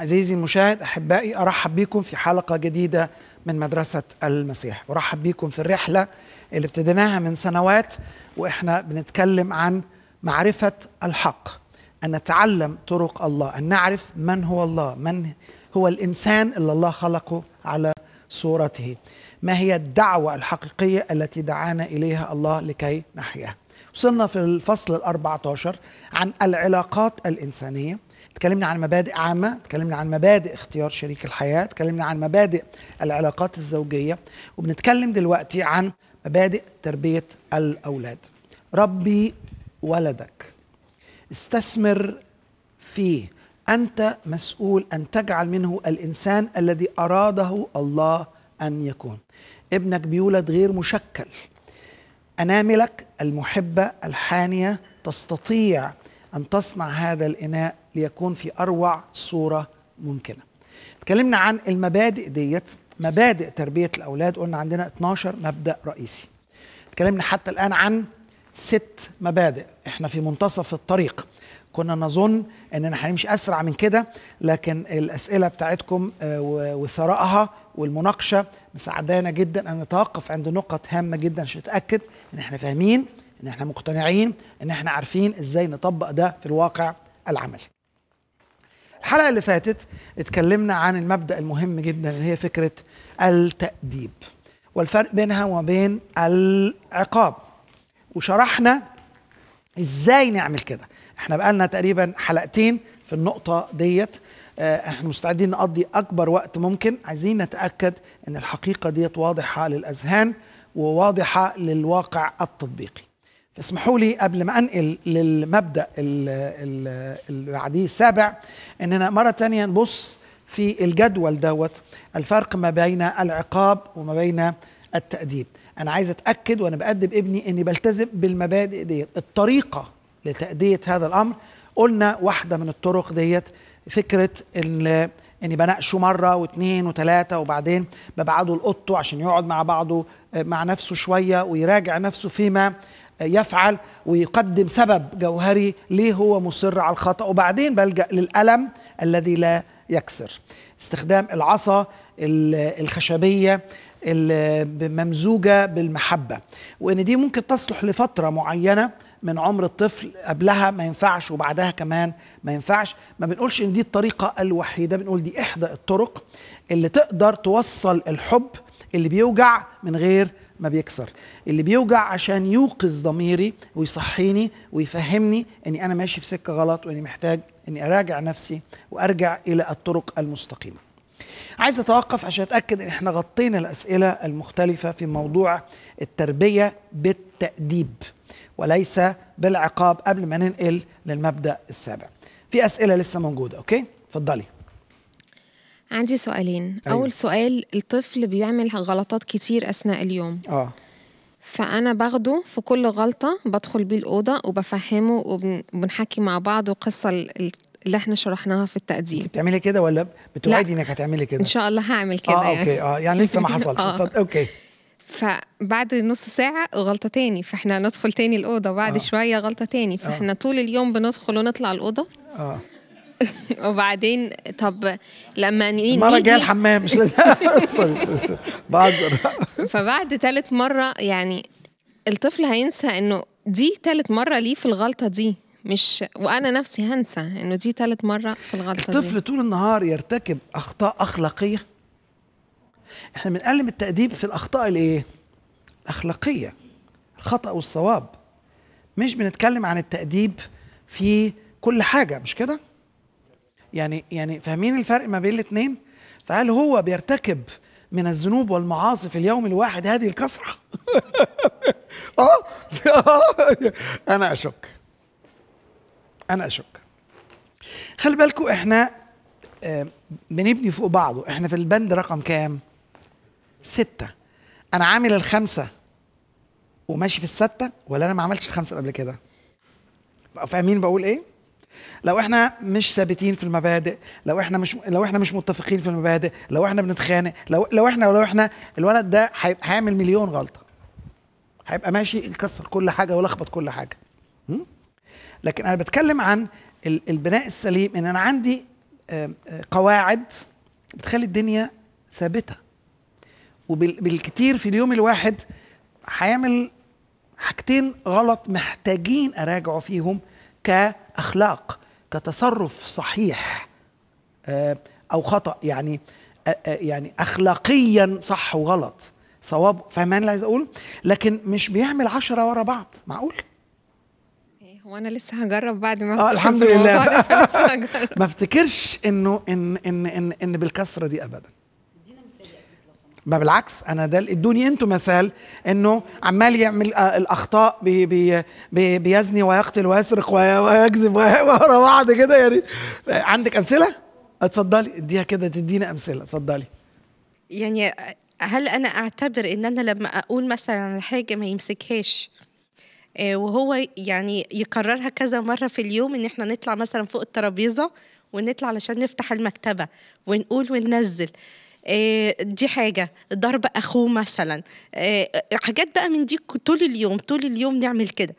عزيزي المشاهد احبائي ارحب بكم في حلقه جديده من مدرسه المسيح ارحب بكم في الرحله اللي ابتديناها من سنوات واحنا بنتكلم عن معرفه الحق ان نتعلم طرق الله ان نعرف من هو الله من هو الانسان اللي الله خلقه على صورته ما هي الدعوه الحقيقيه التي دعانا اليها الله لكي نحياه وصلنا في الفصل ال 14 عن العلاقات الانسانيه تكلمنا عن مبادئ عامه تكلمنا عن مبادئ اختيار شريك الحياه تكلمنا عن مبادئ العلاقات الزوجيه وبنتكلم دلوقتي عن مبادئ تربيه الاولاد ربي ولدك استثمر فيه انت مسؤول ان تجعل منه الانسان الذي اراده الله ان يكون ابنك بيولد غير مشكل اناملك المحبه الحانيه تستطيع ان تصنع هذا الاناء ليكون في اروع صوره ممكنه اتكلمنا عن المبادئ ديت مبادئ تربيه الاولاد قلنا عندنا 12 مبدا رئيسي اتكلمنا حتى الان عن ست مبادئ احنا في منتصف الطريق كنا نظن اننا هنمشي اسرع من كده لكن الاسئله بتاعتكم آه، وثرائها والمناقشه مساعدانا جدا ان نتوقف عند نقط هامه جدا عشان نتاكد ان احنا فاهمين ان احنا مقتنعين ان احنا عارفين ازاي نطبق ده في الواقع العملي الحلقه اللي فاتت اتكلمنا عن المبدا المهم جدا اللي هي فكره التاديب والفرق بينها وبين العقاب وشرحنا ازاي نعمل كده احنا بقالنا تقريبا حلقتين في النقطه ديت آه، احنا مستعدين نقضي اكبر وقت ممكن عايزين نتاكد ان الحقيقه ديت واضحه للاذهان وواضحه للواقع التطبيقي اسمحوا لي قبل ما انقل للمبدا اللي بعديه السابع اننا مره تانية نبص في الجدول دوت الفرق ما بين العقاب وما بين التأديب أنا عايز أتأكد وأنا بأدب ابني أني بلتزم بالمبادئ ديت الطريقة لتأدية هذا الأمر قلنا واحدة من الطرق ديت فكرة إن اني بناقشه مره واثنين وثلاثه وبعدين ببعده لاوضته عشان يقعد مع بعضه مع نفسه شويه ويراجع نفسه فيما يفعل ويقدم سبب جوهري ليه هو مصر على الخطأ وبعدين بلجأ للألم الذي لا يكسر استخدام العصا الخشبية الممزوجة بالمحبة وإن دي ممكن تصلح لفترة معينة من عمر الطفل قبلها ما ينفعش وبعدها كمان ما ينفعش ما بنقولش ان دي الطريقة الوحيدة بنقول دي احدى الطرق اللي تقدر توصل الحب اللي بيوجع من غير ما بيكسر اللي بيوجع عشان يوقظ ضميري ويصحيني ويفهمني اني انا ماشي في سكه غلط واني محتاج اني اراجع نفسي وارجع الى الطرق المستقيمه عايز اتوقف عشان اتاكد ان احنا غطينا الاسئله المختلفه في موضوع التربيه بالتاديب وليس بالعقاب قبل ما ننقل للمبدا السابع في اسئله لسه موجوده اوكي اتفضلي عندي سؤالين أيوة. أول سؤال الطفل بيعمل غلطات كتير أثناء اليوم آه. فأنا باخده في كل غلطة بدخل بيه الأوضة وبفهمه وبنحكي مع بعض وقصة اللي احنا شرحناها في التقديم بتعملي كده ولا بتوعدي انك هتعملي كده ان شاء الله هعمل كده اه يعني. اوكي اه يعني لسه ما حصلش آه. اوكي فبعد نص ساعة غلطة تاني فاحنا ندخل تاني الأوضة بعد آه. شوية غلطة تاني فاحنا آه. طول اليوم بندخل ونطلع الأوضة آه. وبعدين طب لما نيجي المره الجايه الحمام مش لازم سوري سوري بعذر فبعد ثالث مره يعني الطفل هينسى انه دي ثالث مره ليه في الغلطه دي مش وانا نفسي هنسى انه دي ثالث مره في الغلطه الطفل دي. طول النهار يرتكب اخطاء اخلاقيه احنا بنقلم التاديب في الاخطاء الايه الاخلاقيه الخطا والصواب مش بنتكلم عن التاديب في كل حاجه مش كده يعني يعني فاهمين الفرق ما بين الاثنين فهل هو بيرتكب من الذنوب والمعاصي في اليوم الواحد هذه الكسرة؟ آه، آه، انا اشك انا اشك خلي بالكوا احنا آه، بنبني فوق بعضه احنا في البند رقم كام ستة انا عامل الخمسة وماشي في الستة ولا انا ما عملتش الخمسة قبل كده فاهمين بقول ايه لو احنا مش ثابتين في المبادئ لو احنا مش لو احنا مش متفقين في المبادئ لو احنا بنتخانق لو لو احنا ولو احنا الولد ده هيعمل مليون غلطه هيبقى ماشي يكسر كل حاجه ويلخبط كل حاجه لكن انا بتكلم عن البناء السليم ان انا عندي قواعد بتخلي الدنيا ثابته وبالكتير في اليوم الواحد هيعمل حاجتين غلط محتاجين اراجعه فيهم ك اخلاق كتصرف صحيح آه، او خطا يعني آه، آه، يعني اخلاقيا صح وغلط صواب فاهم اللي عايز اقول لكن مش بيعمل عشرة ورا بعض معقول إيه، هو انا لسه هجرب بعد ما اه الحمد لله ما افتكرش انه ان ان ان, إن بالكسره دي ابدا ما بالعكس انا ده ادوني انتوا مثال انه عمال يعمل آه، الاخطاء بي بي بي بيزني ويقتل ويسرق ويكذب ورا بعض كده يعني عندك امثله؟ اتفضلي اديها كده تدينا امثله اتفضلي يعني هل انا اعتبر ان انا لما اقول مثلا حاجه ما يمسكهاش آه، وهو يعني يكررها كذا مره في اليوم ان احنا نطلع مثلا فوق الترابيزه ونطلع علشان نفتح المكتبه ونقول وننزل آه، دي حاجة ضرب أخوه مثلا آه، حاجات بقى من دي طول اليوم طول اليوم نعمل كده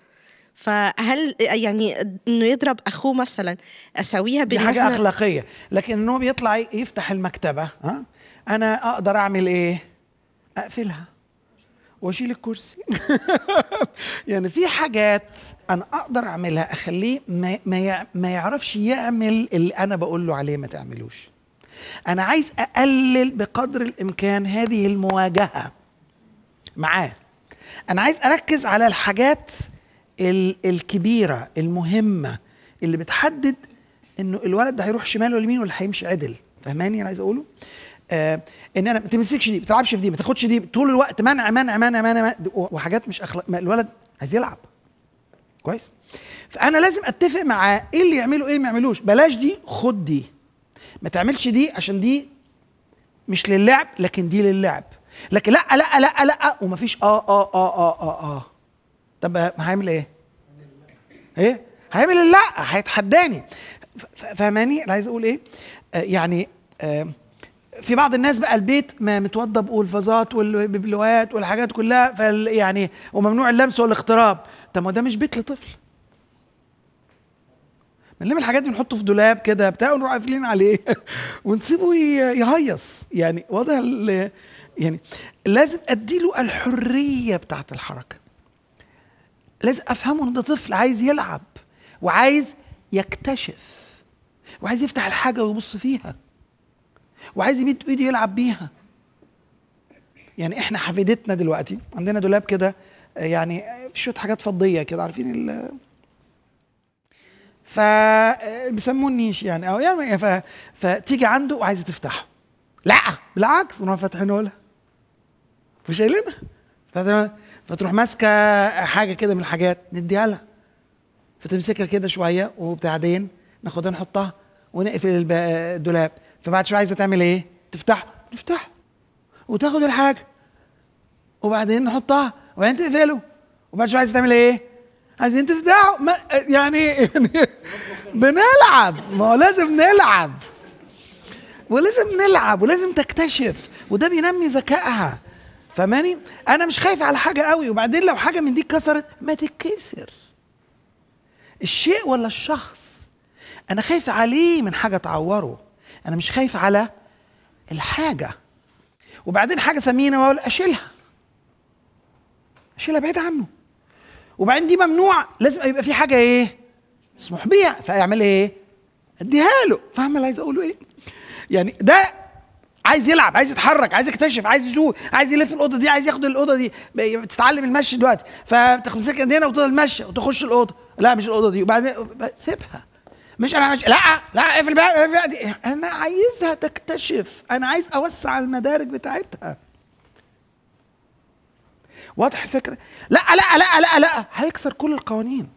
فهل يعني انه يضرب اخوه مثلا اسويها دي حاجه اخلاقيه لكن انه هو بيطلع يفتح المكتبه ها انا اقدر اعمل ايه اقفلها واشيل الكرسي يعني في حاجات انا اقدر اعملها اخليه ما, ما يعرفش يعمل اللي انا بقول له عليه ما تعملوش انا عايز اقلل بقدر الامكان هذه المواجهه معاه انا عايز اركز على الحاجات الكبيره المهمه اللي بتحدد انه الولد ده هيروح شمال ولا يمين ولا هيمشي عدل فهماني انا عايز اقوله آه ان انا ما تمسكش دي ما تلعبش في دي ما تاخدش دي طول الوقت منع منع منع منع, منع وحاجات مش اخلاق الولد عايز يلعب كويس فانا لازم اتفق معاه ايه اللي يعمله ايه اللي ما يعملوش بلاش دي خد دي ما تعملش دي عشان دي مش للعب لكن دي للعب لكن لا لا لا لا ومفيش اه اه اه اه اه اه طب هعمل ايه؟ ايه؟ هيعمل اللا هيتحداني فاهماني انا عايز اقول ايه؟ آه يعني آه في بعض الناس بقى البيت ما متوضب والفازات والببلوات والحاجات كلها يعني وممنوع اللمس والاقتراب طب ما ده مش بيت لطفل بنلم الحاجات دي بنحطه في دولاب كده بتاع ونروح قافلين عليه ونسيبه يهيص يعني وضع يعني لازم اديله الحريه بتاعت الحركه لازم افهمه ان ده طفل عايز يلعب وعايز يكتشف وعايز يفتح الحاجه ويبص فيها وعايز يمد ايده يلعب بيها يعني احنا حفيدتنا دلوقتي عندنا دولاب كده يعني في شويه حاجات فضيه كده عارفين فبيسموه آه، النيش يعني او يعني ف... فتيجي عنده وعايزه تفتحه لا بالعكس نروح فاتحينه لها مش قايلينها فتروح ماسكه حاجه كده من الحاجات نديها لها فتمسكها كده شويه وبعدين ناخدها نحطها ونقفل الدولاب فبعد شويه عايزه تعمل ايه؟ تفتحه نفتحه وتاخد الحاجه وبعدين نحطها وبعدين تقفله وبعد شويه عايزه تعمل ايه؟ عايزين تفدعوا ما يعني, بنلعب ما هو لازم نلعب ولازم نلعب ولازم تكتشف وده بينمي ذكائها فماني انا مش خايف على حاجه قوي وبعدين لو حاجه من دي اتكسرت ما تتكسر الشيء ولا الشخص انا خايف عليه من حاجه تعوره انا مش خايف على الحاجه وبعدين حاجه سمينه واقول اشيلها اشيلها بعيد عنه وبعدين دي ممنوع لازم يبقى في حاجه ايه مسموح بيها فيعمل ايه اديها له فاهم اللي عايز اقوله ايه يعني ده عايز يلعب عايز يتحرك عايز يكتشف عايز يزوق عايز يلف الاوضه دي عايز ياخد الاوضه دي تتعلم المشي دلوقتي فتمسك هنا وتفضل ماشي وتخش الاوضه لا مش الاوضه دي وبعدين سيبها مش انا مش لا لا اقفل بقى انا عايزها تكتشف انا عايز اوسع المدارك بتاعتها واضح الفكره لا لا لا لا لا هيكسر كل القوانين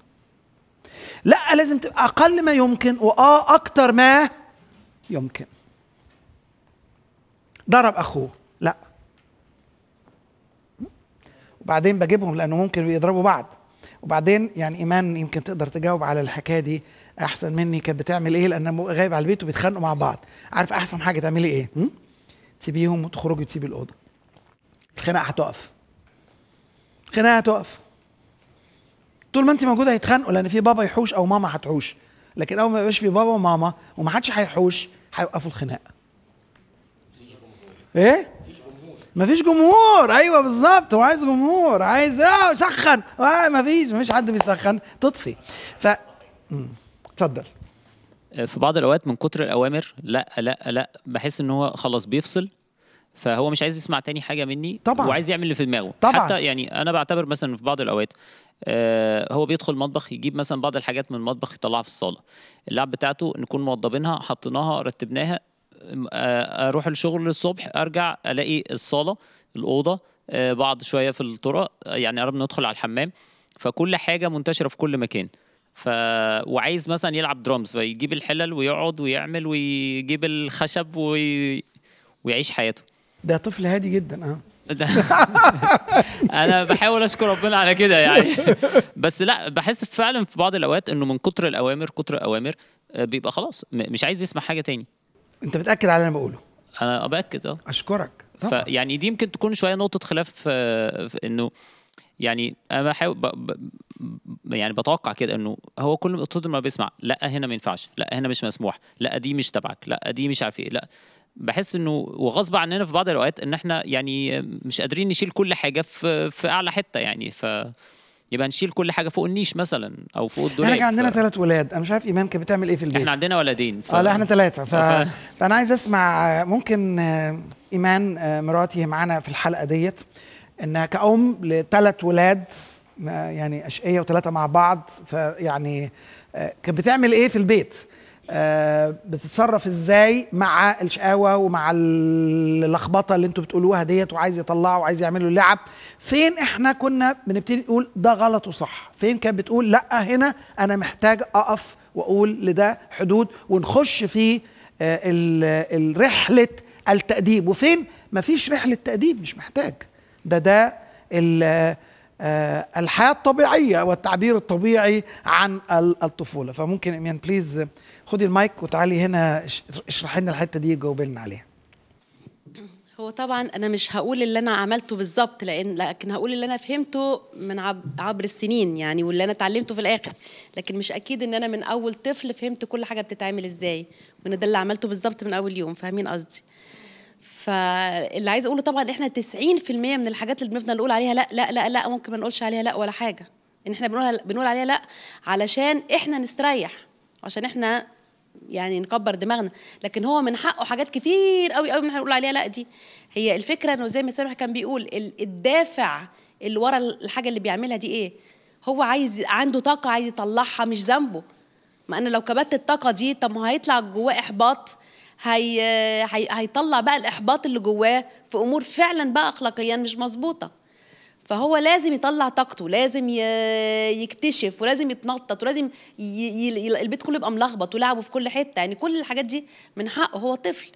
لا لازم تبقى اقل ما يمكن واه اكتر ما يمكن ضرب اخوه لا وبعدين بجيبهم لانه ممكن يضربوا بعض وبعدين يعني ايمان يمكن تقدر تجاوب على الحكايه دي احسن مني كانت بتعمل ايه لان غايب على البيت وبيتخانقوا مع بعض عارف احسن حاجه تعملي ايه تسيبيهم وتخرجي وتسيبي الاوضه الخناقه هتقف الخناقه هتقف طول ما انت موجوده هيتخانقوا لان في بابا يحوش او ماما هتحوش لكن اول ما يبقاش في بابا وماما ومحدش هيحوش هيوقفوا الخناقه ايه مفيش جمهور ايوه بالظبط هو عايز جمهور عايز اه سخن آه مفيش مفيش حد بيسخن تطفي ف اتفضل في بعض الاوقات من كتر الاوامر لا لا لا بحس ان هو خلاص بيفصل فهو مش عايز يسمع تاني حاجه مني طبعا وعايز يعمل اللي في دماغه طبعا حتى يعني انا بعتبر مثلا في بعض الاوقات آه هو بيدخل مطبخ يجيب مثلا بعض الحاجات من المطبخ يطلعها في الصاله اللعب بتاعته نكون موضبينها حطيناها رتبناها آه اروح الشغل الصبح ارجع الاقي الصاله الاوضه آه بعض شويه في الطرق آه، يعني قربنا ندخل على الحمام فكل حاجه منتشره في كل مكان ف وعايز مثلا يلعب درامز فيجيب الحلل ويقعد ويعمل ويجيب الخشب وي... ويعيش حياته ده طفل هادي جدا اه انا بحاول اشكر ربنا على كده يعني بس لا بحس فعلا في بعض الاوقات انه من كتر الاوامر كتر الاوامر آه، بيبقى خلاص مش عايز يسمع حاجه تاني انت بتاكد على اللي انا بقوله انا آه، باكد اه اشكرك فيعني دي يمكن تكون شويه نقطه خلاف آه، في انه يعني انا بحاول ب... ب... يعني بتوقع كده انه هو كل ما بيسمع لا هنا ما ينفعش لا هنا مش مسموح لا دي مش تبعك لا دي مش عارف ايه لا بحس انه وغصب عننا في بعض الاوقات ان احنا يعني مش قادرين نشيل كل حاجه في في اعلى حته يعني ف يبقى نشيل كل حاجه فوق النيش مثلا او فوق الدولاب يعني احنا كان عندنا ثلاث ف... ولاد انا مش عارف ايمان كانت بتعمل ايه في البيت احنا عندنا ولدين ف... اه لا احنا ثلاثه ف... فانا عايز اسمع ممكن آه، ايمان آه، مراتي معانا في الحلقه ديت انها كأم لثلاث ولاد آه، يعني اشقيه وثلاثه مع بعض فيعني كانت بتعمل ايه في البيت آه، بتتصرف ازاي مع الشقاوه ومع اللخبطه اللي انتوا بتقولوها ديت وعايز يطلعوا وعايز يعملوا اللعب فين احنا كنا بنبتدي نقول ده غلط وصح فين كانت بتقول لا هنا انا محتاج اقف واقول لده حدود ونخش في آه، رحله التاديب وفين مفيش رحله تاديب مش محتاج ده ده آه، الحياه الطبيعيه والتعبير الطبيعي عن الطفوله فممكن اميان بليز خدي المايك وتعالي هنا اشرحي لنا الحته دي وجاوبي لنا عليها هو طبعا انا مش هقول اللي انا عملته بالظبط لان لكن هقول اللي انا فهمته من عبر السنين يعني واللي انا اتعلمته في الاخر لكن مش اكيد ان انا من اول طفل فهمت كل حاجه بتتعمل ازاي وان ده اللي عملته بالظبط من اول يوم فاهمين قصدي فاللي عايزه اقوله طبعا احنا 90% من الحاجات اللي بنفضل نقول عليها لا لا لا لا ممكن ما نقولش عليها لا ولا حاجه ان احنا بنقول بنقول عليها لا علشان احنا نستريح عشان احنا يعني نكبر دماغنا لكن هو من حقه حاجات كتير قوي قوي احنا نقول عليها لا دي هي الفكره انه زي ما سامح كان بيقول الدافع اللي ورا الحاجه اللي بيعملها دي ايه هو عايز عنده طاقه عايز يطلعها مش ذنبه ما انا لو كبت الطاقه دي طب ما هيطلع جواه احباط هي... هي... هيطلع بقى الاحباط اللي جواه في امور فعلا بقى اخلاقيا مش مظبوطه فهو لازم يطلع طاقته لازم يكتشف ولازم يتنطط ولازم ي... ي... البيت كله يبقى ملخبط ولعبه في كل حته يعني كل الحاجات دي من حقه هو طفل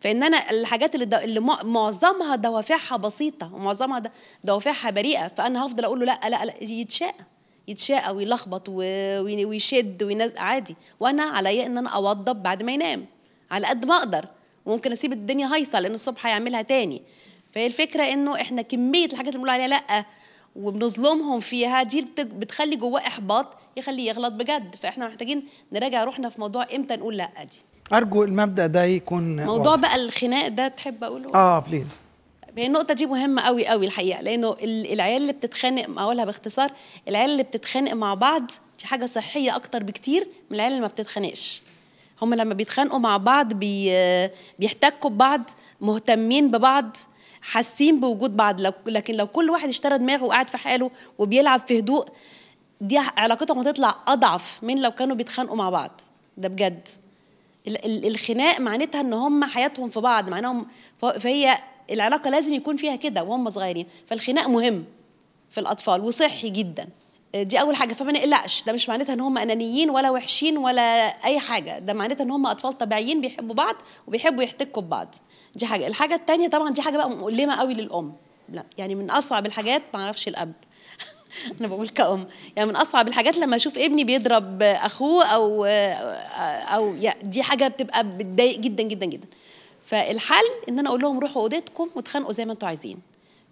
فان انا الحاجات اللي, دو... اللي معظمها دوافعها بسيطه ومعظمها دوافعها بريئه فانا هفضل اقول له لا لا لا يتشاء يتشاء ويلخبط و... ويشد وينزل عادي وانا عليا إيه؟ ان انا اوضب بعد ما ينام على قد ما اقدر وممكن اسيب الدنيا هايصه لان الصبح هيعملها تاني فهي الفكره انه احنا كميه الحاجات اللي بنقول عليها لا وبنظلمهم فيها دي بتخلي جواه احباط يخليه يغلط بجد فاحنا محتاجين نراجع روحنا في موضوع امتى نقول لا دي ارجو المبدا ده يكون موضوع واضح. بقى الخناق ده تحب اقوله اه بليز هي النقطة دي مهمة قوي قوي الحقيقة لأنه العيال اللي بتتخانق أقولها باختصار العيال اللي بتتخانق مع بعض دي حاجة صحية أكتر بكتير من العيال اللي ما بتتخانقش هم لما بيتخانقوا مع بعض بي... بيحتكوا ببعض مهتمين ببعض حاسين بوجود بعض لكن لو كل واحد اشترى دماغه وقاعد في حاله وبيلعب في هدوء دي علاقتهم هتطلع اضعف من لو كانوا بيتخانقوا مع بعض ده بجد الخناق معناتها ان هم حياتهم في بعض معناهم فهي العلاقه لازم يكون فيها كده وهم صغيرين فالخناق مهم في الاطفال وصحي جدا دي اول حاجه فما نقلقش ده مش معناتها ان هم انانيين ولا وحشين ولا اي حاجه ده معناتها ان هم اطفال طبيعيين بيحبوا بعض وبيحبوا يحتكوا ببعض دي حاجه الحاجه الثانيه طبعا دي حاجه بقى مؤلمه قوي للام لا يعني من اصعب الحاجات ما اعرفش الاب انا بقول كأم يعني من اصعب الحاجات لما اشوف ابني بيضرب اخوه او او دي حاجه بتبقى بتضايق جدا جدا جدا فالحل ان انا اقول لهم روحوا اوضتكم وتخانقوا زي ما انتوا عايزين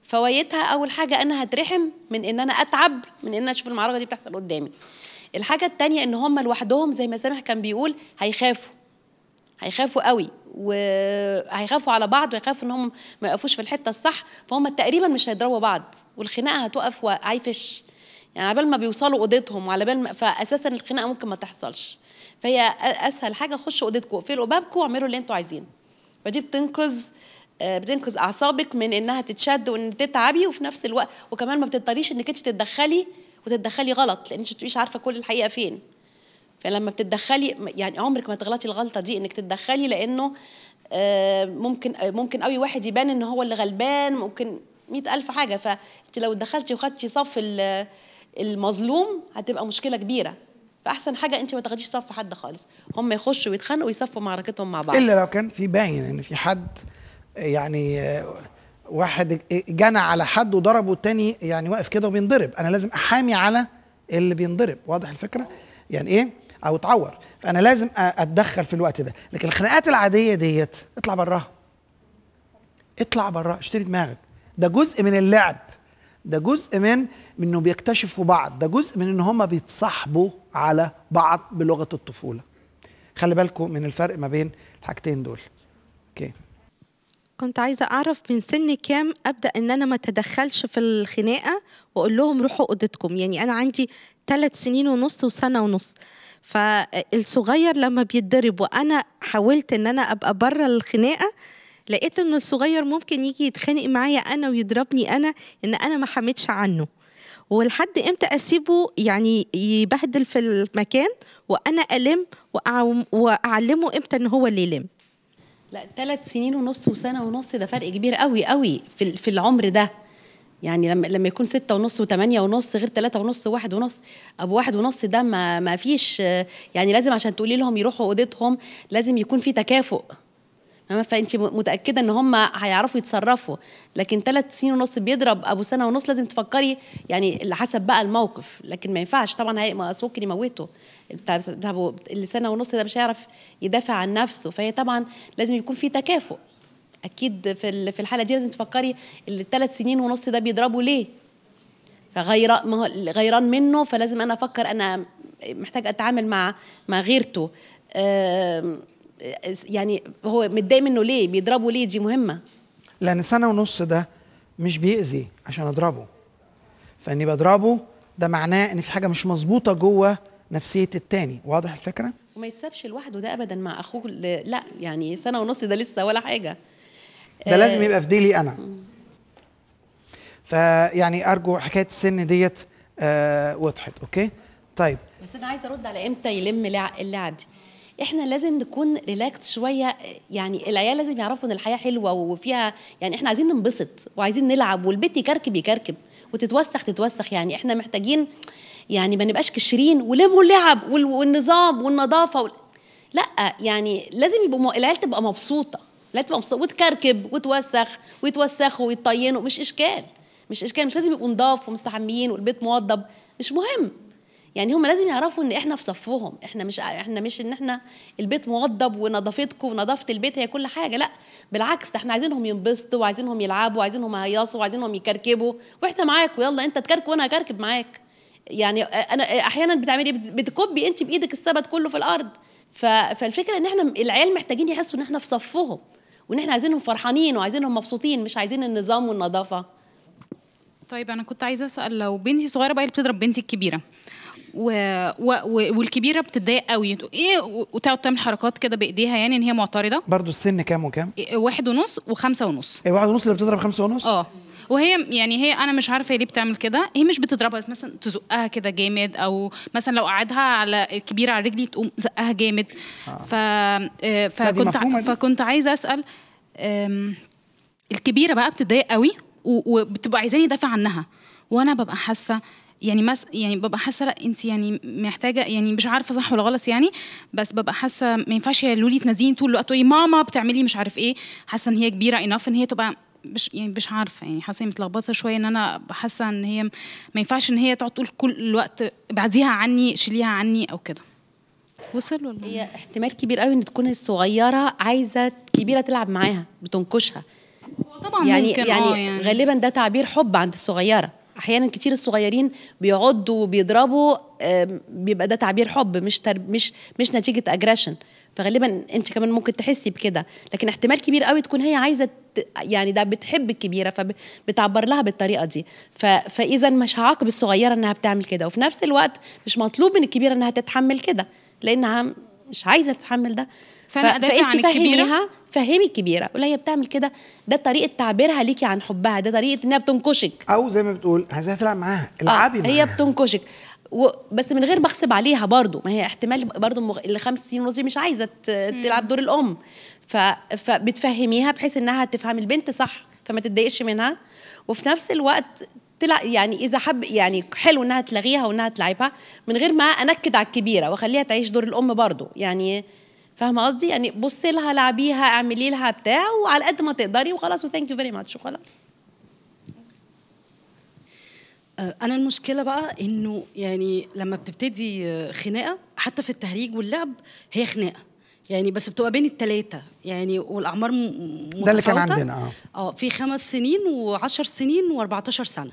فوايتها اول حاجه انا هترحم من ان انا اتعب من ان انا اشوف المعركه دي بتحصل قدامي الحاجه التانية ان هم لوحدهم زي ما سامح كان بيقول هيخافوا هيخافوا قوي وهيخافوا على بعض ويخافوا ان هم ما يقفوش في الحته الصح فهم تقريبا مش هيضربوا بعض والخناقه هتقف وعيفش يعني على بال ما بيوصلوا اوضتهم وعلى بال ما فاساسا الخناقه ممكن ما تحصلش فهي اسهل حاجه خشوا اوضتكم اقفلوا بابكم واعملوا اللي انتوا عايزينه فدي بتنقذ آه، بتنقذ اعصابك من انها تتشد وان تتعبي وفي نفس الوقت وكمان ما بتضطريش انك انت تتدخلي وتتدخلي غلط لان انت مش عارفه كل الحقيقه فين فلما بتتدخلي يعني عمرك ما تغلطي الغلطه دي انك تتدخلي لانه آه، ممكن آه، ممكن قوي واحد يبان ان هو اللي غلبان ممكن مئة ألف حاجة فأنت لو دخلتي وخدتي صف المظلوم هتبقى مشكلة كبيرة فأحسن حاجة أنت ما تاخديش صف حد خالص هم يخشوا ويتخانقوا ويصفوا معركتهم مع بعض إلا لو كان في باين إن يعني في حد يعني واحد جنى على حد وضربه والتاني يعني واقف كده وبينضرب انا لازم احامي على اللي بينضرب واضح الفكره يعني ايه او اتعور فانا لازم اتدخل في الوقت ده لكن الخناقات العاديه ديت اطلع براها اطلع براها اشتري دماغك ده جزء من اللعب ده جزء من انه بيكتشفوا بعض ده جزء من ان هم بيتصاحبوا على بعض بلغه الطفوله خلي بالكم من الفرق ما بين الحاجتين دول اوكي كنت عايزة أعرف من سن كام أبدأ إن أنا ما تدخلش في الخناقة وأقول لهم روحوا أوضتكم يعني أنا عندي ثلاث سنين ونص وسنة ونص فالصغير لما بيتضرب وأنا حاولت إن أنا أبقى بره الخناقة لقيت إن الصغير ممكن يجي يتخانق معايا أنا ويضربني أنا إن أنا ما حميتش عنه ولحد امتى اسيبه يعني يبهدل في المكان وانا الم واعلمه امتى ان هو اللي يلم لا ثلاث سنين ونص وسنه ونص ده فرق كبير قوي قوي في في العمر ده يعني لما لما يكون ستة ونص وثمانية ونص غير ثلاثة ونص واحد ونص أبو واحد ونص ده ما, ما فيش يعني لازم عشان تقولي لهم يروحوا أوضتهم لازم يكون في تكافؤ فانت متاكده ان هم هيعرفوا يتصرفوا لكن ثلاث سنين ونص بيضرب ابو سنه ونص لازم تفكري يعني اللي حسب بقى الموقف لكن ما ينفعش طبعا هي ممكن يموته بتاع اللي سنه ونص ده مش هيعرف يدافع عن نفسه فهي طبعا لازم يكون في تكافؤ اكيد في في الحاله دي لازم تفكري الثلاث سنين ونص ده بيضربوا ليه فغير ما هو غيران منه فلازم انا افكر انا محتاج اتعامل مع مع غيرته أه يعني هو متضايق منه ليه بيضربه ليه دي مهمه لان سنه ونص ده مش بيأذي عشان اضربه فاني بضربه ده معناه ان في حاجه مش مظبوطه جوه نفسيه التاني واضح الفكره وما يتسابش لوحده ده ابدا مع اخوه لا يعني سنه ونص ده لسه ولا حاجه ده آه لازم يبقى في ديلي انا فيعني ارجو حكايه السن ديت آه وضحت اوكي طيب بس انا عايزه ارد على امتى يلم اللعب دي احنا لازم نكون ريلاكس شويه يعني العيال لازم يعرفوا ان الحياه حلوه وفيها يعني احنا عايزين ننبسط وعايزين نلعب والبيت يكركب يكركب وتتوسخ تتوسخ يعني احنا محتاجين يعني ما نبقاش كشرين ولموا اللعب والنظام والنظافه و... لا يعني لازم يبقوا العيال تبقى مبسوطه العيال تبقى مبسوطه وتكركب وتوسخ ويتوسخوا ويتطينوا مش اشكال مش اشكال مش لازم يبقوا نضاف ومستحمين والبيت موضب مش مهم يعني هم لازم يعرفوا ان احنا في صفهم احنا مش احنا مش ان احنا البيت موضب ونظافتكم ونظافه البيت هي كل حاجه لا بالعكس ده احنا عايزينهم ينبسطوا وعايزينهم يلعبوا وعايزينهم يهيصوا وعايزينهم يكركبوا واحنا معاك ويلا انت تكركب وانا هكركب معاك يعني انا احيانا بتعملي بتكبي انت بايدك السبت كله في الارض فالفكره ان احنا العيال محتاجين يحسوا ان احنا في صفهم وان احنا عايزينهم فرحانين وعايزينهم مبسوطين مش عايزين النظام والنظافه طيب انا كنت عايزه اسال لو بنتي صغيره بقى اللي بتضرب بنتي الكبيره و... و... والكبيره بتتضايق قوي ايه وتقعد تعمل حركات كده بايديها يعني ان هي معترضه برضو السن كام وكام؟ إيه، واحد ونص وخمسه ونص إيه واحد ونص اللي بتضرب خمسه ونص؟ اه وهي يعني هي انا مش عارفه هي ليه بتعمل كده هي مش بتضربها بس مثلا تزقها كده جامد او مثلا لو قعدها على الكبيره على رجلي تقوم زقها جامد آه. ف... آه، فكنت ع... فكنت عايزه اسال أم... الكبيره بقى بتضايق قوي وبتبقى عايزاني ادافع عنها وانا ببقى حاسه يعني مس يعني ببقى حاسه لا انت يعني محتاجه يعني مش عارفه صح ولا غلط يعني بس ببقى حاسه ما ينفعش هي لولي تناديني طول الوقت تقولي ماما بتعملي مش عارف ايه حاسه ان هي كبيره انف ان هي تبقى مش يعني مش عارفه يعني حاسه متلخبطه شويه ان انا حاسه ان هي ما ينفعش ان هي تقعد تقول كل الوقت بعديها عني شيليها عني او كده وصل ولا هي احتمال كبير قوي ان تكون الصغيره عايزه كبيره تلعب معاها بتنكشها طبعا يعني ممكن يعني, اه يعني غالبا ده تعبير حب عند الصغيره احيانا كتير الصغيرين بيعضوا وبيضربوا بيبقى ده تعبير حب مش مش مش نتيجه اجريشن فغالبا انت كمان ممكن تحسي بكده لكن احتمال كبير قوي تكون هي عايزه ت... يعني ده بتحب الكبيره فبتعبر لها بالطريقه دي ف... فاذا مش هعاقب الصغيره انها بتعمل كده وفي نفس الوقت مش مطلوب من الكبيره انها تتحمل كده لانها مش عايزه تتحمل ده فانا ادافع عن الكبيره فهمي الكبيره ولا هي بتعمل كده ده طريقه تعبيرها ليكي عن حبها ده طريقه انها بتنكشك او زي ما بتقول عايزاها تلعب معاها العبي آه معاها هي بتنكشك و... بس من غير بخصب عليها برضو ما هي احتمال برضو مغ... اللي خمس سنين ونص مش عايزه ت... تلعب دور الام ف... فبتفهميها بحيث انها تفهم البنت صح فما تتضايقش منها وفي نفس الوقت تلع يعني اذا حب يعني حلو انها تلغيها وانها تلعبها من غير ما انكد على الكبيره واخليها تعيش دور الام برضو يعني فاهمه قصدي يعني بصي لها لعبيها اعملي لها بتاع وعلى قد ما تقدري وخلاص وثانك يو فيري ماتش وخلاص آه، انا المشكله بقى انه يعني لما بتبتدي آه، خناقه حتى في التهريج واللعب هي خناقه يعني بس بتبقى بين التلاتة يعني والاعمار ده اللي كان عندنا آه. اه في خمس سنين و10 سنين و14 سنه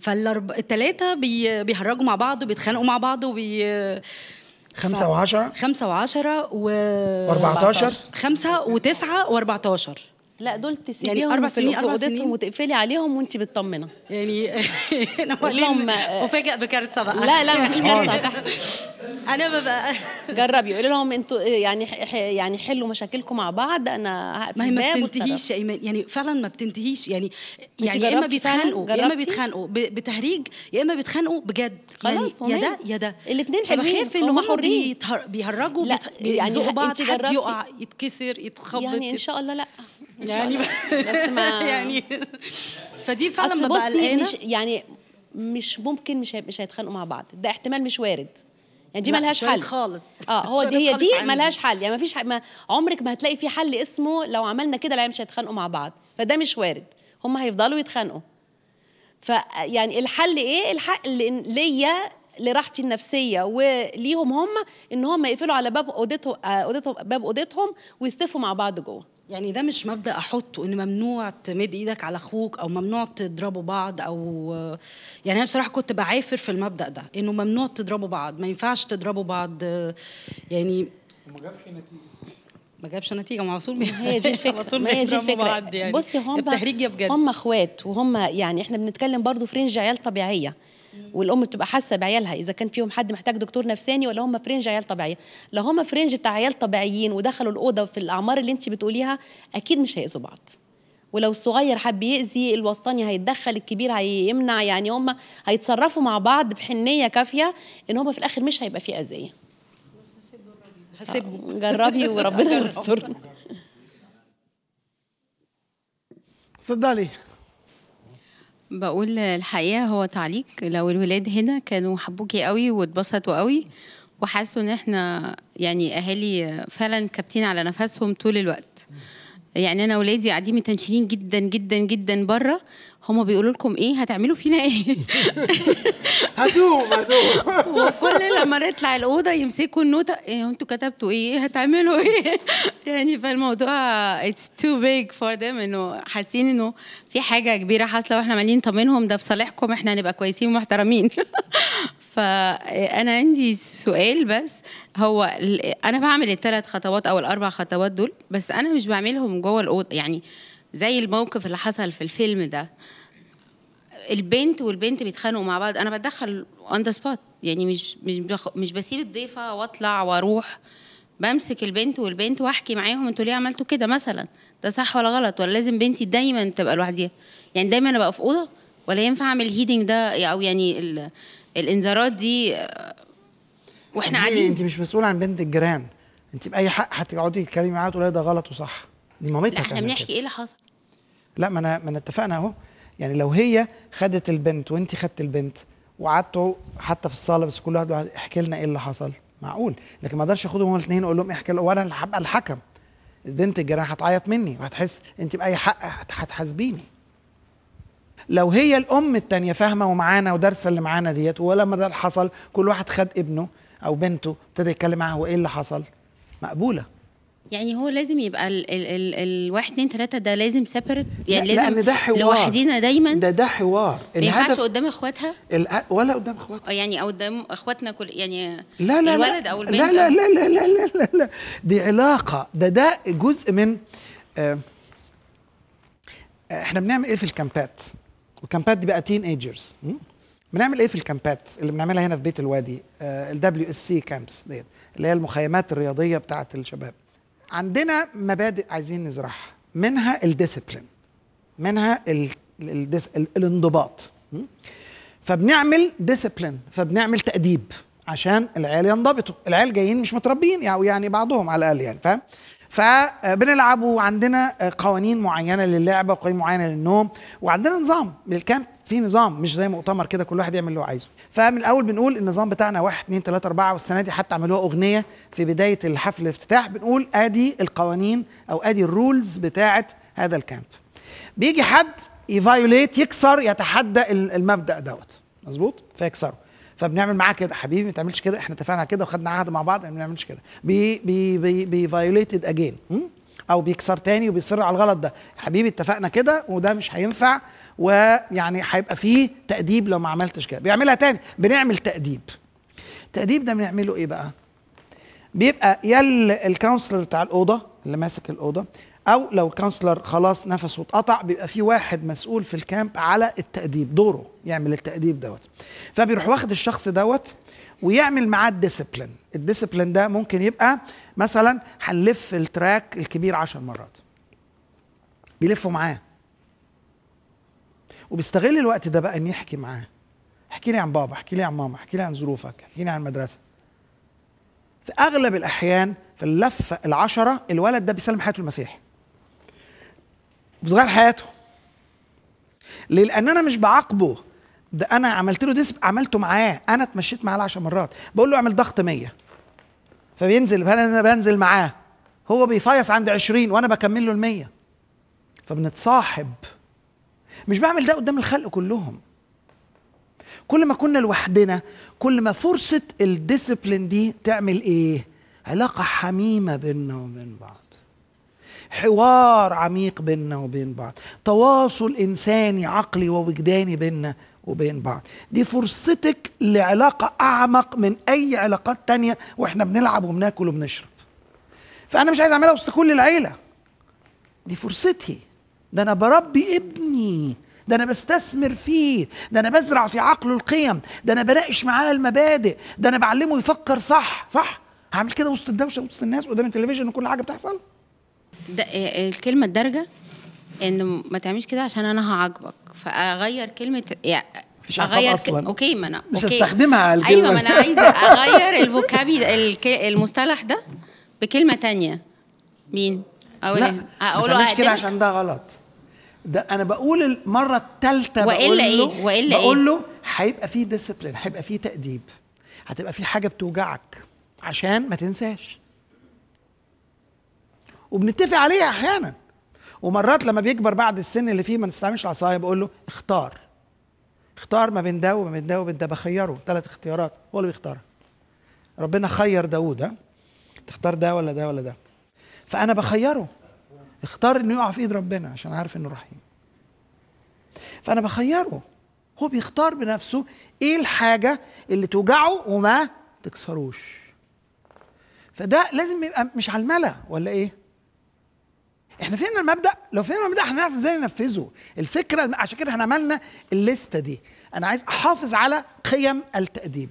فالثلاثه بيهرجوا مع بعض وبيتخانقوا مع بعض وبي خمسة وعشرة خمسة وعشرة و 14 خمسة وتسعة و14 لا دول تسيبيهم يعني أربع سنين في أوضتهم وتقفلي عليهم وأنت مطمنة يعني أنا أفاجئ بكارثة بقى لا لا مفيش يعني كارثة هتحصل أنا ببقى جربي قولي لهم أنتوا يعني يعني حلوا مشاكلكم مع بعض أنا ما هي ما بتنتهيش يا إيمان يعني, يعني فعلا ما بتنتهيش يعني يعني يا إما بيتخانقوا يا إما بيتخانقوا بتهريج يا إما بيتخانقوا بجد يعني خلاص يعني يا ده يا ده الاثنين حلوين بخاف إن هم بيهرجوا بيزقوا بعض حد يقع يتكسر يتخبط يعني إن شاء الله لا يعني بس ما يعني فدي فعلا ببقى قلقانه مش يعني مش ممكن مش مش هيتخانقوا مع بعض ده احتمال مش وارد يعني دي ملهاش حل خالص اه هو دي هي دي ملهاش حل يعني مفيش ما عمرك ما هتلاقي في حل اسمه لو عملنا كده العيال مش هيتخانقوا مع بعض فده مش وارد هم هيفضلوا يتخانقوا فيعني الحل ايه اللي ليا لراحتي النفسيه وليهم هم ان هم يقفلوا على باب اوضتهم آه، اوضتهم باب اوضتهم ويستفوا مع بعض جوه يعني ده مش مبدا احطه ان ممنوع تمد ايدك على اخوك او ممنوع تضربوا بعض او يعني انا بصراحه كنت بعافر في المبدا ده انه ممنوع تضربوا بعض ما ينفعش تضربوا بعض يعني وما جابش نتيجه ما جابش نتيجه مع طول هي دي الفكره ما هي دي الفكره يعني. بصي هم التهريج بجد هم اخوات وهم يعني احنا بنتكلم برضو في رينج عيال طبيعيه والام بتبقى حاسه بعيالها اذا كان فيهم حد محتاج دكتور نفساني ولا هم فرنج عيال طبيعيه لو هم فرنج بتاع عيال طبيعيين ودخلوا الاوضه في الاعمار اللي انت بتقوليها اكيد مش هيأذوا بعض ولو الصغير حب يأذي الوسطاني هيتدخل الكبير هيمنع يعني هم هيتصرفوا مع بعض بحنيه كافيه ان هم في الاخر مش هيبقى في اذيه هسيبهم جربي وربنا يستر تفضلي بقول الحقيقه هو تعليق لو الولاد هنا كانوا حبوكي قوي واتبسطوا قوي وحاسوا ان احنا يعني اهالي فعلا كابتين على نفسهم طول الوقت يعني انا اولادي قاعدين متنشنين جدا جدا جدا بره هما بيقولوا لكم ايه هتعملوا فينا ايه هتوم هتوم وكل لما نطلع الاوضه يمسكوا النوتة ايه انتوا كتبتوا ايه, إيه هتعملوا ايه يعني فالموضوع اتس تو بيج فور ذم انه حاسين انه في حاجه كبيره حاصله واحنا عمالين نطمنهم ده في صالحكم احنا هنبقى كويسين ومحترمين فانا عندي سؤال بس هو انا بعمل الثلاث خطوات او الاربع خطوات دول بس انا مش بعملهم جوه الاوضه يعني زي الموقف اللي حصل في الفيلم ده البنت والبنت بيتخانقوا مع بعض انا بتدخل اون ذا سبوت يعني مش مش مش بسيب الضيفه واطلع واروح بمسك البنت والبنت واحكي معاهم انتوا ليه عملتوا كده مثلا ده صح ولا غلط ولا لازم بنتي دايما تبقى لوحديها يعني دايما ابقى في اوضه ولا ينفع اعمل هيدنج ده او يعني الانذارات دي واحنا قاعدين انت مش مسؤوله عن بنت الجيران انت باي حق هتقعدي تتكلمي معاها تقولي ده غلط وصح دي مامتها احنا بنحكي ايه اللي حصل لا ما انا ما انا اتفقنا اهو يعني لو هي خدت البنت وانت خدت البنت وقعدتوا حتى في الصاله بس كل واحد احكي لنا ايه اللي حصل معقول لكن ما اقدرش اخدهم هما الاثنين اقول لهم احكي لهم وانا اللي هبقى الحكم البنت الجيران هتعيط مني وهتحس انت باي حق هتحاسبيني لو هي الام التانية فاهمه ومعانا ودارسه اللي معانا ديت ولما ده حصل كل واحد خد ابنه او بنته ابتدى يتكلم معاها وايه اللي حصل مقبوله يعني هو لازم يبقى ال ال ال الواحد اتنين تلاته ده لازم سيبريت يعني لا لازم لأن ده حوار لوحدينا دايما ده ده حوار ما ينفعش قدام اخواتها ولا قدام اخواتها يعني او قدام اخواتنا كل يعني لا لا الولد او البنت لا لا لا لا لا لا لا, لا. دي علاقه ده ده جزء من آه احنا بنعمل ايه في الكامبات؟ والكامبات دي بقى تين ايجرز بنعمل ايه في الكامبات اللي بنعملها هنا في بيت الوادي الدبليو اس سي كامبس ديت اللي هي المخيمات الرياضيه بتاعه الشباب عندنا مبادئ عايزين نزرعها منها الديسيبلين منها الانضباط فبنعمل ديسيبلين فبنعمل تاديب عشان العيال ينضبطوا العيال جايين مش متربيين او يعني-, يعني بعضهم على الاقل يعني فاهم فبنلعب وعندنا قوانين معينه للعبه وقوانين معينه للنوم وعندنا نظام للكامب في نظام مش زي مؤتمر كده كل واحد يعمل اللي هو عايزه فمن الاول بنقول النظام بتاعنا 1 2 3 4 والسنه دي حتى عملوها اغنيه في بدايه الحفل الافتتاح بنقول ادي القوانين او ادي الرولز بتاعه هذا الكامب بيجي حد يفايوليت يكسر يتحدى المبدا دوت مظبوط فيكسره فبنعمل معاه كده حبيبي ما تعملش كده احنا اتفقنا كده وخدنا عهد مع بعض ما بنعملش كده بي بي بي فايوليتد اجين او بيكسر تاني وبيصر على الغلط ده حبيبي اتفقنا كده وده مش هينفع ويعني هيبقى فيه تأديب لو ما عملتش كده بيعملها تاني بنعمل تأديب التأديب ده بنعمله ايه بقى بيبقى يا الكونسلر بتاع الأوضة اللي ماسك الأوضة او لو كونسلر خلاص نفسه اتقطع بيبقى في واحد مسؤول في الكامب على التاديب دوره يعمل التاديب دوت فبيروح واخد الشخص دوت ويعمل معاه الديسيبلين الديسيبلين ده ممكن يبقى مثلا هنلف التراك الكبير عشر مرات بيلفوا معاه وبيستغل الوقت ده بقى ان يحكي معاه احكي لي عن بابا احكي لي عن ماما احكي لي عن ظروفك احكي لي عن المدرسه في اغلب الاحيان في اللفه العشره الولد ده بيسلم حياته المسيح بصغير حياته ليه لان انا مش بعاقبه ده انا عملت له ديسب عملته معاه انا اتمشيت معاه 10 مرات بقول له اعمل ضغط 100 فبينزل انا بنزل معاه هو بيفيص عند 20 وانا بكمل له ال 100 فبنتصاحب مش بعمل ده قدام الخلق كلهم كل ما كنا لوحدنا كل ما فرصه الديسبلين دي تعمل ايه علاقه حميمه بيننا وبين بعض حوار عميق بيننا وبين بعض تواصل إنساني عقلي ووجداني بيننا وبين بعض دي فرصتك لعلاقة أعمق من أي علاقات تانية وإحنا بنلعب وبناكل وبنشرب فأنا مش عايز أعملها وسط كل العيلة دي فرصتي ده أنا بربي ابني ده انا بستثمر فيه ده انا بزرع في عقله القيم ده انا بناقش معاه المبادئ ده انا بعلمه يفكر صح صح هعمل كده وسط الدوشه وسط الناس قدام التلفزيون وكل حاجه بتحصل آه، الكلمه الدارجه ان ما تعملش كده عشان انا هعاقبك فاغير كلمه يعني مش اغير اصلا ك... اوكي ما انا مش أوكي. هستخدمها على الكلمه ايوه ما انا عايزه اغير الفوكابي الك... المصطلح ده بكلمه تانية مين اقول لا إيه؟ تعملش كده عشان ده غلط ده انا بقول المره الثالثه والا ايه والا ايه بقول له هيبقى فيه ديسيبلين هيبقى فيه تاديب هتبقى فيه حاجه بتوجعك عشان ما تنساش وبنتفق عليها احيانا ومرات لما بيكبر بعد السن اللي فيه ما نستعملش العصايه بقول له اختار اختار ما بين ده وما بين ده وبين ده بخيره ثلاث اختيارات هو اللي بيختارها ربنا خير داوود ها تختار ده ولا ده ولا ده فانا بخيره اختار انه يقع في ايد ربنا عشان عارف انه رحيم فانا بخيره هو بيختار بنفسه ايه الحاجه اللي توجعه وما تكسروش فده لازم يبقى مش على الملا ولا ايه احنا فين المبدا لو فين المبدا هنعرف ازاي ننفذه الفكره عشان كده احنا عملنا الليسته دي انا عايز احافظ على قيم التاديب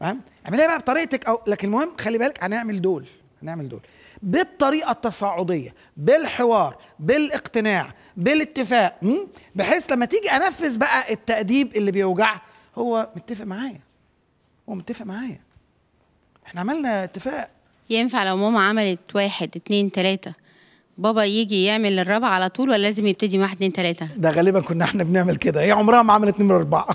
فاهم اعملها بقى بطريقتك او لكن المهم خلي بالك هنعمل دول هنعمل دول بالطريقه التصاعديه بالحوار بالاقتناع بالاتفاق بحيث لما تيجي انفذ بقى التاديب اللي بيوجع هو متفق معايا هو متفق معايا احنا عملنا اتفاق ينفع لو ماما عملت واحد اتنين تلاته بابا يجي يعمل الرابعة على طول ولا لازم يبتدي من واحد اتنين تلاته؟ ده غالبا كنا احنا بنعمل كده هي عمرها ما عملت نمره اربعه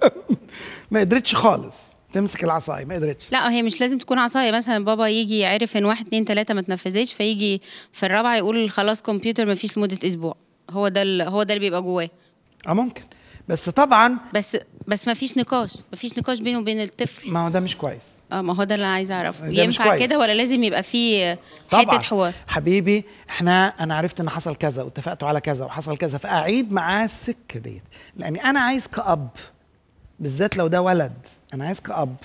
ما قدرتش خالص تمسك العصايه ما قدرتش لا هي مش لازم تكون عصايه مثلا بابا يجي يعرف ان واحد اتنين تلاته ما تنفذتش فيجي في الرابعه يقول خلاص كمبيوتر ما فيش لمده اسبوع هو ده هو ده اللي بيبقى جواه اه ممكن بس طبعا بس بس ما فيش نقاش ما فيش نقاش بينه وبين الطفل ما هو ده مش كويس اه ما هو ده اللي انا عايز اعرفه ينفع كده ولا لازم يبقى في حته حوار حبيبي احنا انا عرفت ان حصل كذا واتفقتوا على كذا وحصل كذا فاعيد معاه السكه ديت لان انا عايز كاب بالذات لو ده ولد انا عايز كاب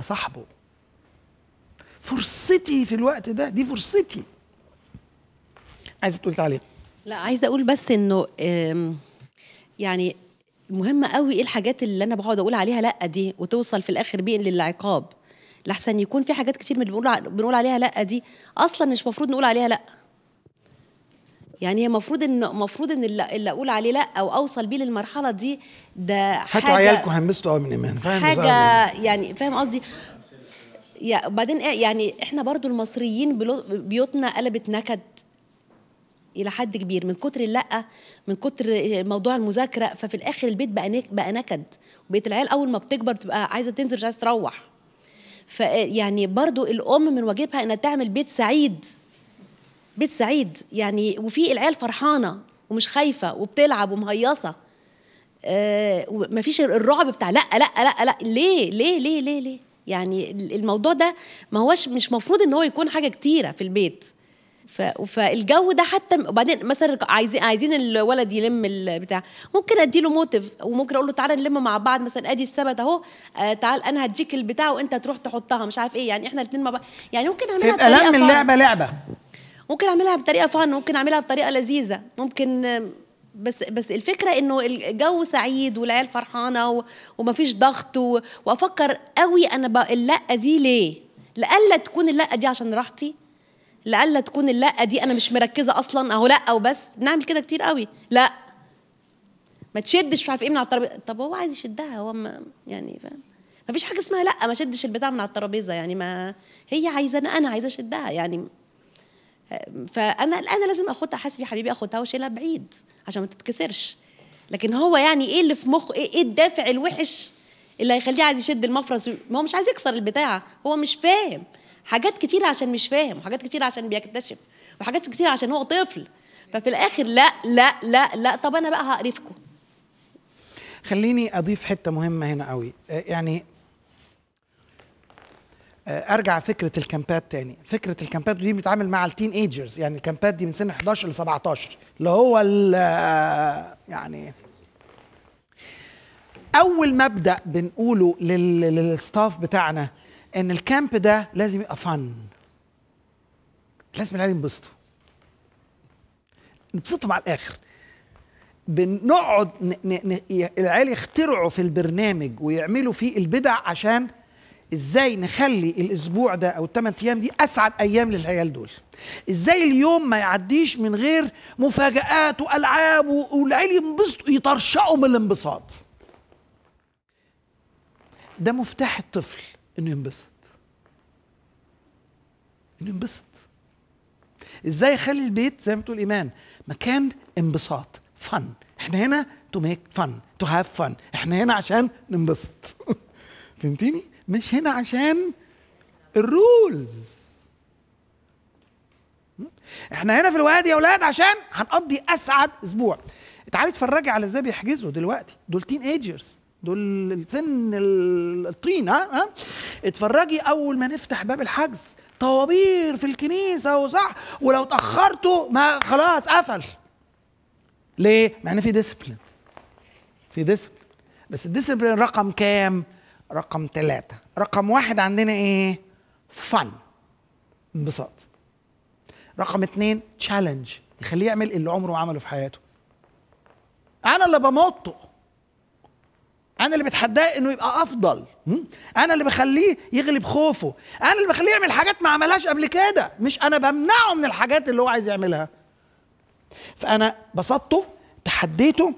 اصاحبه فرصتي في الوقت ده دي فرصتي عايزه تقول تعليق لا عايزه اقول بس انه يعني مهم قوي ايه الحاجات اللي انا بقعد اقول عليها لا دي وتوصل في الاخر بيه للعقاب لحسن يكون في حاجات كتير من اللي بنقول بنقول عليها لا دي اصلا مش مفروض نقول عليها لا يعني هي المفروض ان المفروض ان اللي اقول عليه لا او اوصل بيه للمرحله دي ده حاجه هاتوا عيالكم همستوا قوي من ايمان فاهم حاجه يعني فاهم قصدي يا بعدين إيه، يعني احنا برضو المصريين بيوتنا قلبت نكد الى حد كبير من كتر اللا من كتر موضوع المذاكره ففي الاخر البيت بقى بقى نكد وبقيت العيال اول ما بتكبر بتبقى عايزه تنزل مش عايزه تروح فيعني برضو الام من واجبها انها تعمل بيت سعيد بيت سعيد يعني وفي العيال فرحانه ومش خايفه وبتلعب ومهيصه آه الرعب بتاع لا لا لا لا ليه ليه ليه ليه ليه يعني الموضوع ده ما هوش مش مفروض ان هو يكون حاجه كتيره في البيت ف... فالجو ده حتى وبعدين مثلا عايزين عايزين الولد يلم البتاع ممكن اديله موتيف وممكن اقول له تعالى نلم مع بعض مثلا ادي السبت اهو آه، تعال انا هديك البتاع وانت تروح تحطها مش عارف ايه يعني احنا الاثنين مع بعض يعني ممكن اعملها بطريقه لم اللعبه لعبه ممكن اعملها بطريقه فن ممكن اعملها بطريقه لذيذه ممكن بس بس الفكره انه الجو سعيد والعيال فرحانه و... ومفيش ضغط و... وافكر قوي انا بقى اللا دي ليه لالا تكون اللا دي عشان راحتي لألا تكون اللأ دي أنا مش مركزة أصلا أهو لأ وبس بنعمل كده كتير قوي لأ ما تشدش مش عارف ايه من على الترابيزه طب هو عايز يشدها هو ما يعني فاهم ما فيش حاجه اسمها لا ما شدش البتاع من على الترابيزه يعني ما هي عايزه انا انا عايزه اشدها يعني فانا انا لازم اخدها حاسب يا حبيبي اخدها واشيلها بعيد عشان ما تتكسرش لكن هو يعني ايه اللي في مخه ايه, إيه الدافع الوحش اللي هيخليه عايز يشد المفرز ما هو مش عايز يكسر البتاعة هو مش فاهم حاجات كتير عشان مش فاهم وحاجات كتير عشان بيكتشف وحاجات كتير عشان هو طفل ففي الاخر لا لا لا لا طب انا بقى هقرفكم خليني اضيف حته مهمه هنا قوي آه، يعني آه، ارجع فكره الكامبات تاني فكره الكامبات دي بيتعامل مع التين ايجرز يعني الكامبات دي من سن 11 ل 17 اللي هو آه، يعني اول مبدا بنقوله للستاف بتاعنا ان الكامب ده لازم يبقى فن لازم العيال ينبسطوا نبسطهم على الاخر بنقعد ن... ن... ن... العيال يخترعوا في البرنامج ويعملوا فيه البدع عشان ازاي نخلي الاسبوع ده او الثمان ايام دي اسعد ايام للعيال دول ازاي اليوم ما يعديش من غير مفاجات والعاب والعيال ينبسطوا يطرشقوا من الانبساط ده مفتاح الطفل انه ينبسط انه ينبسط ازاي اخلي البيت زي ما بتقول ايمان مكان انبساط فن احنا هنا تو ميك فن تو هاف فن احنا هنا عشان ننبسط فهمتيني مش هنا عشان الرولز احنا هنا في الوادي يا اولاد عشان هنقضي اسعد اسبوع تعالي اتفرجي على ازاي بيحجزوا دلوقتي دول تين ايجرز دول سن الطين ها ها اتفرجي اول ما نفتح باب الحجز طوابير في الكنيسه وصح ولو اتاخرتوا ما خلاص قفل ليه مع ان في ديسبلين في ديسبلين بس الديسبلين رقم كام رقم ثلاثة رقم واحد عندنا ايه فن انبساط رقم اتنين تشالنج يخليه يعمل اللي عمره ما عمله في حياته انا اللي بمطه انا اللي بتحداه انه يبقى افضل انا اللي بخليه يغلب خوفه انا اللي بخليه يعمل حاجات ما عملهاش قبل كده مش انا بمنعه من الحاجات اللي هو عايز يعملها فانا بسطته تحديته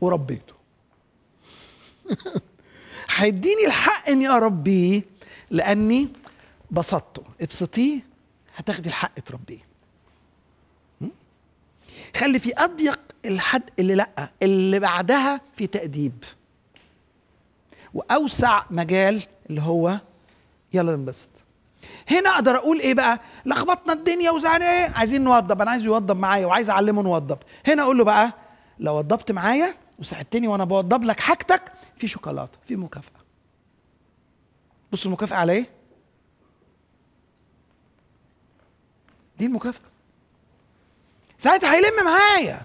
وربيته هيديني الحق اني اربيه لاني بسطته ابسطيه هتاخدي الحق تربيه خلي في اضيق الحد اللي لا اللي بعدها في تاديب واوسع مجال اللي هو يلا ننبسط هنا اقدر اقول ايه بقى لخبطنا الدنيا وزعنا ايه عايزين نوضب انا عايزه يوضب معايا وعايز اعلمه نوضب هنا اقول له بقى لو وضبت معايا وساعدتني وانا بوضب لك حاجتك في شوكولاته في مكافاه بص المكافاه على ايه دي المكافاه ساعتها هيلم معايا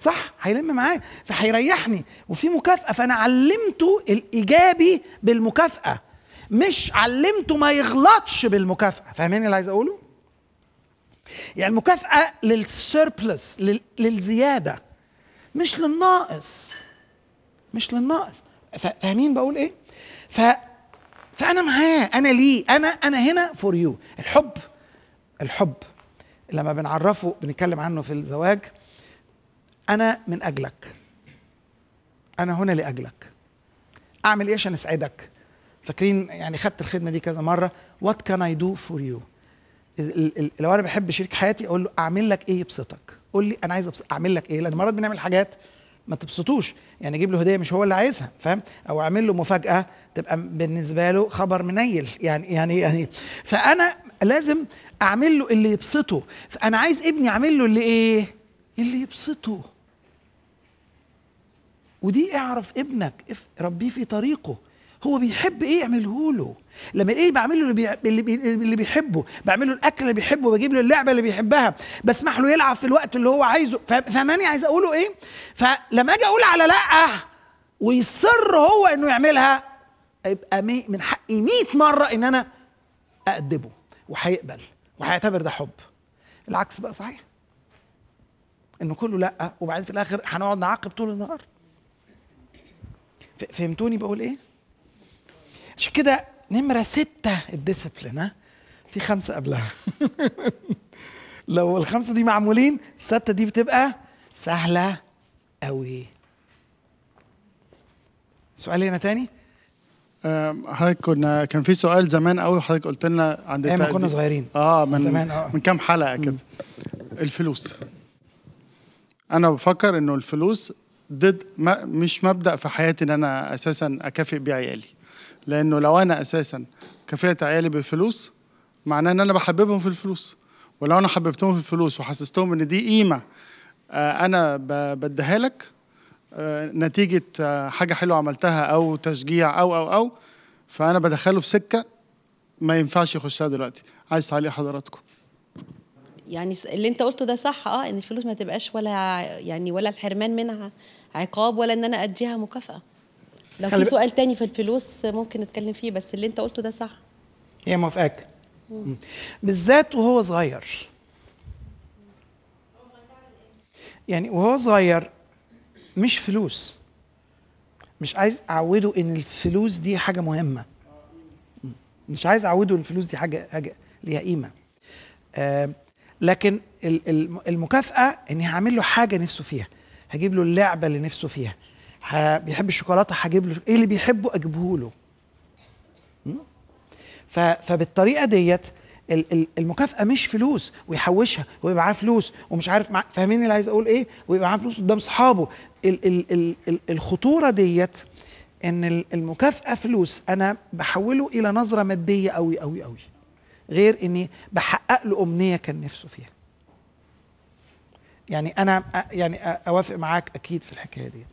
صح هيلم معايا فهيريحني وفي مكافاه فانا علمته الايجابي بالمكافاه مش علمته ما يغلطش بالمكافاه فاهمين اللي عايز اقوله يعني المكافاه للسيربلس للزياده مش للناقص مش للناقص فاهمين بقول ايه ف فانا معاه انا ليه انا انا هنا فور يو الحب الحب لما بنعرفه بنتكلم عنه في الزواج انا من اجلك انا هنا لاجلك اعمل ايه عشان اسعدك فاكرين يعني خدت الخدمه دي كذا مره وات كان اي دو فور يو لو انا بحب شريك حياتي اقول له اعمل لك ايه يبسطك قول لي انا عايز اعمل لك ايه لان مرات بنعمل حاجات ما تبسطوش يعني اجيب له هديه مش هو اللي عايزها فاهم او اعمل له مفاجاه تبقى بالنسبه له خبر منيل يعني يعني يعني فانا لازم اعمل له اللي يبسطه فانا عايز ابني اعمل له اللي ايه اللي يبسطه ودي اعرف ابنك ربيه في طريقه هو بيحب ايه يعمله له لما ايه بعمل له اللي, اللي, بي... اللي بيحبه بعمل له الاكل اللي بيحبه بجيب له اللعبه اللي بيحبها بسمح له يلعب في الوقت اللي هو عايزه فهماني عايز اقوله ايه فلما اجي اقول على لا آه، ويصر هو انه يعملها يبقى من حقي 100 مره ان انا اقدبه وهيقبل وهيعتبر ده حب العكس بقى صحيح انه كله لا وبعدين في الاخر هنقعد نعاقب طول النهار فهمتوني بقول ايه؟ عشان كده نمره سته الديسبلين ها في خمسه قبلها لو الخمسه دي معمولين السته دي بتبقى سهله قوي سؤال هنا تاني حضرتك كنا كان في سؤال زمان قوي حضرتك قلت لنا عند ايام كنا صغيرين اه من زمان آه. من كام حلقه كده الفلوس انا بفكر انه الفلوس ضد مش مبدا في حياتي ان انا اساسا اكافئ بيه عيالي لانه لو انا اساسا كافئت عيالي بالفلوس معناه ان انا بحببهم في الفلوس ولو انا حببتهم في الفلوس وحسستهم ان دي قيمه آه، انا بديها لك آه، نتيجه آه، حاجه حلوه عملتها او تشجيع او او او فانا بدخله في سكه ما ينفعش يخشها دلوقتي عايز تعليق حضراتكم يعني اللي انت قلته ده صح اه ان الفلوس ما تبقاش ولا يعني ولا الحرمان منها عقاب ولا ان انا اديها مكافاه لو في سؤال تاني في الفلوس ممكن نتكلم فيه بس اللي انت قلته ده صح هي موافقاك بالذات وهو صغير يعني وهو صغير مش فلوس مش عايز اعوده ان الفلوس دي حاجه مهمه مش عايز اعوده ان الفلوس دي حاجه حاجه ليها قيمه آه لكن المكافاه اني هعمل له حاجه نفسه فيها هجيب له اللعبه اللي نفسه فيها بيحب الشوكولاته هجيب له ايه اللي بيحبه اجيبه له فبالطريقه ديت المكافاه مش فلوس ويحوشها ويبقى معاه فلوس ومش عارف مع... فاهمين اللي عايز اقول ايه ويبقى معاه فلوس قدام اصحابه ال ال ال ال الخطوره ديت ان المكافاه فلوس انا بحوله الى نظره ماديه قوي قوي قوي غير اني بحقق له امنيه كان نفسه فيها يعني انا يعني اوافق معاك اكيد في الحكايه دي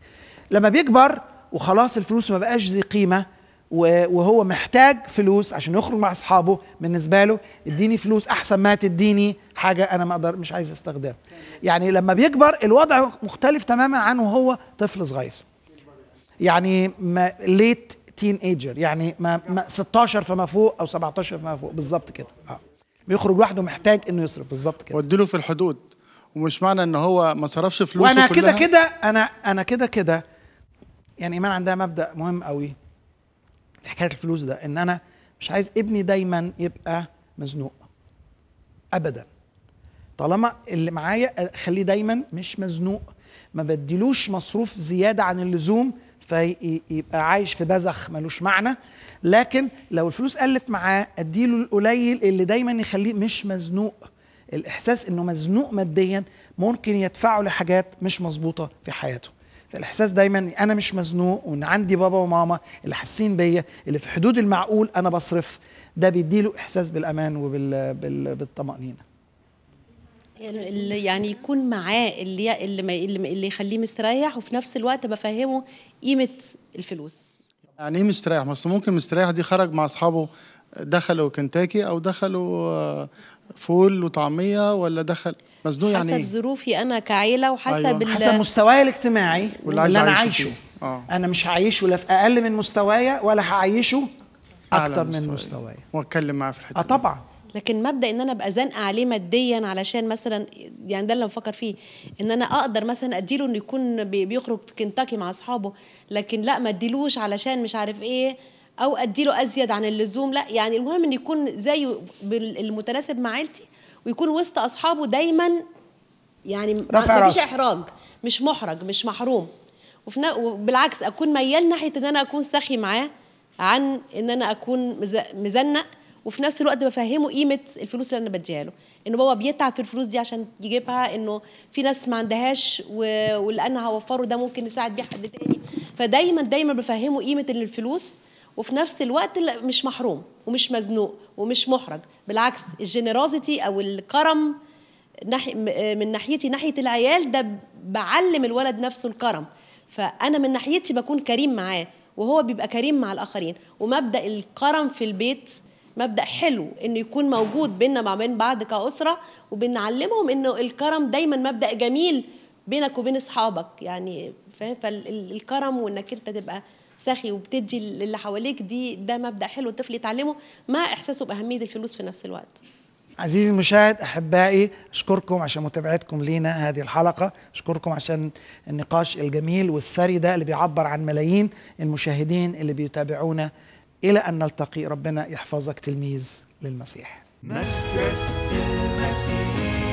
لما بيكبر وخلاص الفلوس ما بقاش ذي قيمه وهو محتاج فلوس عشان يخرج مع اصحابه بالنسبه له اديني فلوس احسن ما تديني حاجه انا ما اقدر مش عايز استخدمها يعني لما بيكبر الوضع مختلف تماما عنه وهو طفل صغير يعني ما ليت تين ايجر يعني ما, ما 16 فما فوق او 17 فما فوق بالظبط كده اه بيخرج لوحده محتاج انه يصرف بالظبط كده واديله في الحدود ومش معنى ان هو ما صرفش فلوسه وانا كده كده انا انا كده كده يعني ايمان عندها مبدا مهم قوي في حكايه الفلوس ده ان انا مش عايز ابني دايما يبقى مزنوق ابدا طالما اللي معايا خليه دايما مش مزنوق ما بديلوش مصروف زياده عن اللزوم فيبقى عايش في بذخ ملوش معنى لكن لو الفلوس قلت معاه اديله القليل اللي دايما يخليه مش مزنوق الاحساس انه مزنوق ماديا ممكن يدفعه لحاجات مش مظبوطه في حياته فالاحساس دايما انا مش مزنوق وان عندي بابا وماما اللي حاسين بيا اللي في حدود المعقول انا بصرف ده بيديله احساس بالامان وبالطمانينه يعني, يعني يكون معاه اللي اللي اللي يخليه مستريح وفي نفس الوقت بفهمه قيمه الفلوس يعني ايه مستريح؟ ما ممكن مستريح دي خرج مع اصحابه دخلوا كنتاكي او دخلوا فول وطعميه ولا دخل مزنوق يعني حسب إيه؟ ظروفي انا كعيله وحسب أيوة. حسب مستواي الاجتماعي واللي, اللي انا عايشه آه. انا مش هعيشه لا في اقل من مستوايا ولا هعيشه اكتر من مستوايا واتكلم معاه في الحته اه طبعا لكن مبدا ان انا ابقى زنقه عليه ماديا علشان مثلا يعني ده اللي بفكر فيه ان انا اقدر مثلا اديله انه يكون بيخرج في كنتاكي مع اصحابه لكن لا ما اديلوش علشان مش عارف ايه او اديله ازيد عن اللزوم لا يعني المهم ان يكون زيه المتناسب مع عيلتي ويكون وسط اصحابه دايما يعني ما فيش احراج مش محرج مش محروم وبالعكس اكون ميال ناحيه ان انا اكون سخي معاه عن ان انا اكون مزنق وفي نفس الوقت بفهمه قيمه الفلوس اللي انا بديها له انه بابا بيتعب في الفلوس دي عشان يجيبها انه في ناس ما عندهاش واللي انا هوفره ده ممكن نساعد بيه حد تاني فدايما دايما بفهمه قيمه الفلوس وفي نفس الوقت مش محروم ومش مزنوق ومش محرج بالعكس الجنرازيتي او الكرم من ناحيتي ناحيه العيال ده بعلم الولد نفسه الكرم فانا من ناحيتي بكون كريم معاه وهو بيبقى كريم مع الاخرين ومبدا الكرم في البيت مبدا حلو انه يكون موجود بينا مع بين بعض كاسره وبنعلمهم انه الكرم دايما مبدا جميل بينك وبين اصحابك يعني فاهم فالكرم وانك انت تبقى سخي وبتدي اللي حواليك دي ده مبدا حلو الطفل يتعلمه مع احساسه باهميه الفلوس في نفس الوقت عزيزي المشاهد احبائي اشكركم عشان متابعتكم لينا هذه الحلقه اشكركم عشان النقاش الجميل والثري ده اللي بيعبر عن ملايين المشاهدين اللي بيتابعونا الى ان نلتقي ربنا يحفظك تلميذ للمسيح مكست المسيح